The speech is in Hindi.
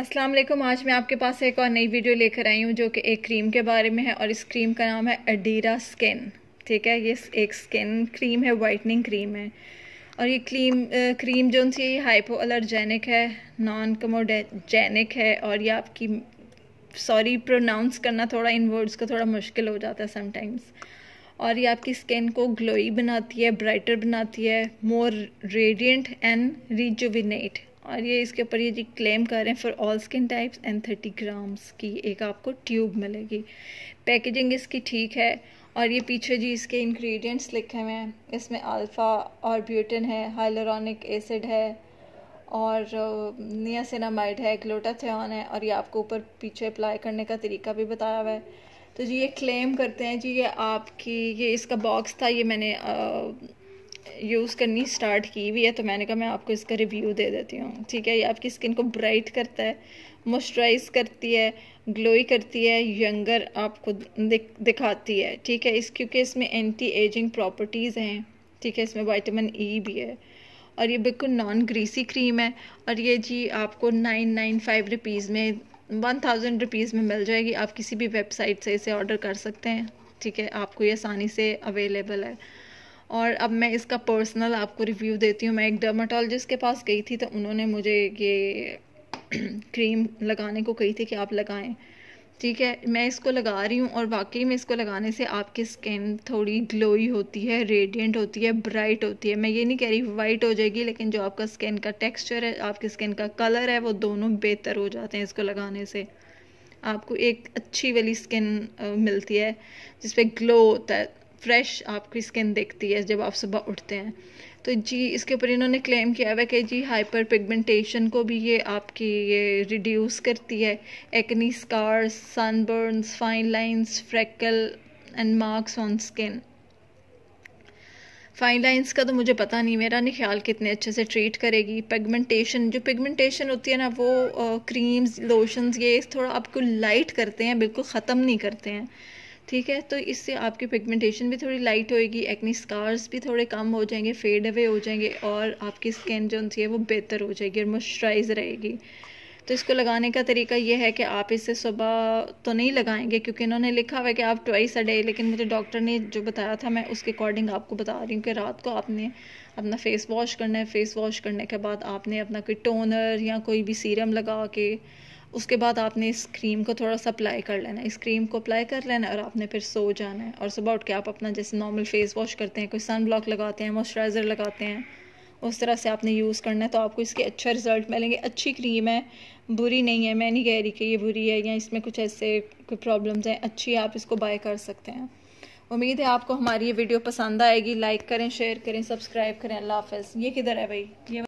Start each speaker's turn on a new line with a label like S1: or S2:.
S1: अस्सलाम वालेकुम आज मैं आपके पास एक और नई वीडियो लेकर आई हूँ जो कि एक क्रीम के बारे में है और इस क्रीम का नाम है अडीरा स्किन ठीक है ये एक स्किन क्रीम है वाइटनिंग क्रीम है और ये क्रीम क्रीम जो सी ये हाइपो अलर्जेनिक है नॉन कमोडेजेनिक है और ये आपकी सॉरी प्रोनाउंस करना थोड़ा इन वर्ड्स का थोड़ा मुश्किल हो जाता है समटाइम्स और ये आपकी स्किन को ग्लोई बनाती है ब्राइटर बनाती है मोर रेडियंट एंड रिजुविनेट और ये इसके ऊपर ये जी क्लेम कर रहे हैं for all skin types and thirty grams की एक आपको ट्यूब मिलेगी पैकेजिंग इसकी ठीक है और ये पीछे जी इसके इंग्रेडिएंट्स लिखे हुए हैं इसमें अल्फ़ा और ब्यूटिन है हाइलोरॉनिक एसिड है और नियासिनामाइड है ग्लोटाथियन है और ये आपको ऊपर पीछे अप्लाई करने का तरीका भी बताया हुआ है तो जी ये क्लेम करते हैं जी ये आपकी ये इसका बॉक्स था ये मैंने आ, यूज़ करनी स्टार्ट की हुई है तो मैंने कहा मैं आपको इसका रिव्यू दे देती हूँ ठीक है ये आपकी स्किन को ब्राइट करता है मॉइस्चराइज करती है ग्लोई करती है यंगर आपको दिख, दिखाती है ठीक है इस क्योंकि इसमें एंटी एजिंग प्रॉपर्टीज़ हैं ठीक है इसमें वाइटामिन ई e भी है और ये बिल्कुल नॉन ग्रीसी क्रीम है और ये जी आपको नाइन नाइन फाइव रुपीज़ में वन थाउजेंड रुपीज़ में मिल जाएगी आप किसी भी वेबसाइट से इसे ऑर्डर कर सकते हैं ठीक है आपको ये आसानी से अवेलेबल है और अब मैं इसका पर्सनल आपको रिव्यू देती हूँ मैं एक डर्माटोलॉजिस्ट के पास गई थी तो उन्होंने मुझे ये क्रीम लगाने को कही थी कि आप लगाएं ठीक है मैं इसको लगा रही हूँ और वाकई में इसको लगाने से आपकी स्किन थोड़ी ग्लोई होती है रेडिएंट होती है ब्राइट होती है मैं ये नहीं कह रही वाइट हो जाएगी लेकिन जो आपका स्किन का टेक्सचर है आपकी स्किन का कलर है वो दोनों बेहतर हो जाते हैं इसको लगाने से आपको एक अच्छी वाली स्किन मिलती है जिसपे ग्लो होता है फ्रेश आपकी स्किन दिखती है जब आप सुबह उठते हैं तो जी इसके ऊपर इन्होंने क्लेम किया हुआ कि जी हाइपर पिगमेंटेशन को भी ये आपकी ये रिड्यूस करती है acne scars sunburns fine lines freckle and marks on skin fine lines का तो मुझे पता नहीं मेरा नहीं ख्याल कितने अच्छे से ट्रीट करेगी पिगमेंटेशन जो पिगमेंटेशन होती है ना वो क्रीम्स लोशंस ये थोड़ा आपको लाइट करते हैं बिल्कुल ख़त्म नहीं करते हैं ठीक है तो इससे आपकी पिगमेंटेशन भी थोड़ी लाइट होएगी एक्नी स्कार्स भी थोड़े कम हो जाएंगे फेड अवे हो जाएंगे और आपकी स्किन जो होती है वो बेहतर हो जाएगी और मॉइस्चराइज रहेगी तो इसको लगाने का तरीका ये है कि आप इसे सुबह तो नहीं लगाएंगे क्योंकि इन्होंने लिखा हुआ है कि आप ट्वाइस अ डे लेकिन मुझे डॉक्टर ने जो बताया था मैं उसके अकॉर्डिंग आपको बता रही हूँ कि रात को आपने अपना फेस वॉश करना है फेस वॉश करने के बाद आपने अपना कोई टोनर या कोई भी सीरम लगा के उसके बाद आपने इस क्रीम को थोड़ा सा अप्लाई कर लेना है इस क्रीम को अप्लाई कर लेना है और आपने फिर सो जाना है और सुबह उठ के आप अपना जैसे नॉर्मल फेस वॉश करते हैं कोई सन ब्लॉक लगाते हैं मॉइस्चराइज़र लगाते हैं उस तरह से आपने यूज़ करना है तो आपको इसके अच्छे रिजल्ट मिलेंगे अच्छी क्रीम है बुरी नहीं है मैं नहीं कह रही कि ये बुरी है या इसमें कुछ ऐसे कोई प्रॉब्लम्स हैं अच्छी है आप इसको बाय कर सकते हैं उम्मीद है आपको हमारी ये वीडियो पसंद आएगी लाइक करें शेयर करें सब्सक्राइब करें अल्लाह हाफ ये किधर है भाई ये